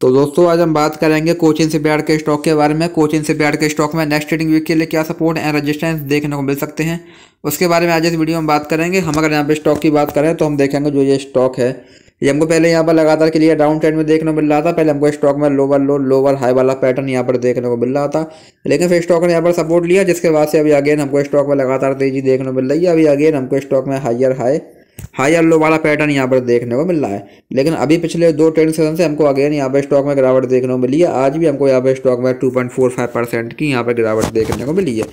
तो दोस्तों आज हम बात करेंगे कोचिंग से बैठ के स्टॉक के बारे में कोचिंग से बैठ के स्टॉक में नेक्स्ट ट्रेडिंग वीक के लिए क्या सपोर्ट एंड रेजिस्टेंस देखने को मिल सकते हैं उसके बारे में आज इस वीडियो में बात करेंगे हम अगर यहाँ पे स्टॉक की बात करें तो हम देखेंगे जो ये स्टॉक है ये हमको पहले यहाँ पर लगातार के लिए डाउन ट्रेंड में देखने को मिल रहा था पहले हमको स्टॉक में लोअर लो लोअर हाई वाला पैटर्न यहाँ पर देखने को मिल रहा था लेकिन फिर स्टॉक ने यहाँ पर सपोर्ट लिया जिसके बाद से अभी अगेन हमको स्टॉक में लगातार तेजी देखने को मिल रही है अभी अगेन हमको स्टॉक में हाइयर हाई हाई लो वाला पैटर्न यहाँ पर देखने को मिल रहा है लेकिन अभी पिछले दो ट्रेंड सेशन से हमको अगेन यहाँ पर स्टॉक में गिरावट देखने को मिली है आज भी हमको यहाँ पर स्टॉक में 2.45 परसेंट की यहाँ पर गिरावट देखने को मिली है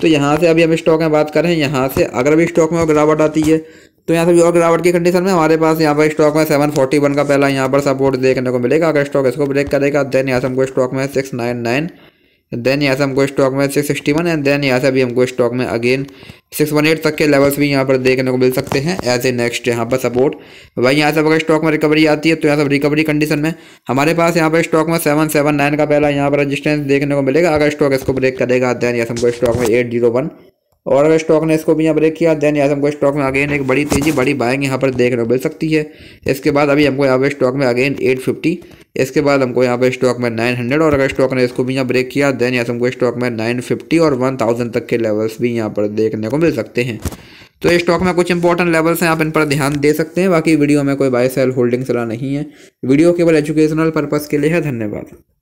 तो यहाँ से अभी हम स्टॉक में बात करें यहाँ से अगर भी स्टॉक में गिरावट आती है तो यहाँ से और गिरावट की कंडीशन में हमारे पास यहाँ पर स्टॉक में सेवन फोर्टी वन का पहला यहाँ पर सपोर्ट देखने को मिलेगा अगर स्टॉक इसको ब्रेक करेगा देन यहाँ से हमको स्टॉक में सिक्स नाइन नाइन देन यहाँ से हमको स्टॉक में six sixty one and then यहाँ से भी हमको स्टॉक में अगेन सिक्स वन एट तक के लेवल्स भी यहाँ पर देखने को मिल सकते हैं एज ए नेक्स्ट यहाँ पर सपोर्ट भाई यहाँ से अगर स्टॉक में रिकवरी आती है तो यहाँ सब रिकवरी कंडीशन में हमारे पास यहाँ पर स्टॉक में सेवन सेवन नाइन का पहला यहाँ पर रजिस्टेंस देखने को मिलेगा अगर स्टॉक इसको ब्रेक करेगा देन यहाँ से हमको स्टॉक में एट जीरो वन और अगर स्टॉक ने इसको भी यहाँ ब्रेक किया देन यहाँ से हमको स्टॉक में अगेन एक बड़ी तेजी बड़ी बाइंग यहाँ पर देखने को मिल सकती है इसके बाद अभी हमको यहाँ पर स्टॉक में अगेन एट फिफ्टी इसके बाद हमको यहाँ पे स्टॉक में 900 और अगर स्टॉक ने इसको भी यहाँ ब्रेक किया देन यहाँ हमको स्टॉक में 950 और 1000 तक के लेवल्स भी यहाँ पर देखने को मिल सकते हैं तो ये स्टॉक में कुछ इंपॉर्टेंट लेवल्स हैं आप इन पर ध्यान दे सकते हैं बाकी वीडियो में कोई बाय सेल होल्डिंग सलाह नहीं है वीडियो केवल एजुकेशनल पर्पज़ के लिए है धन्यवाद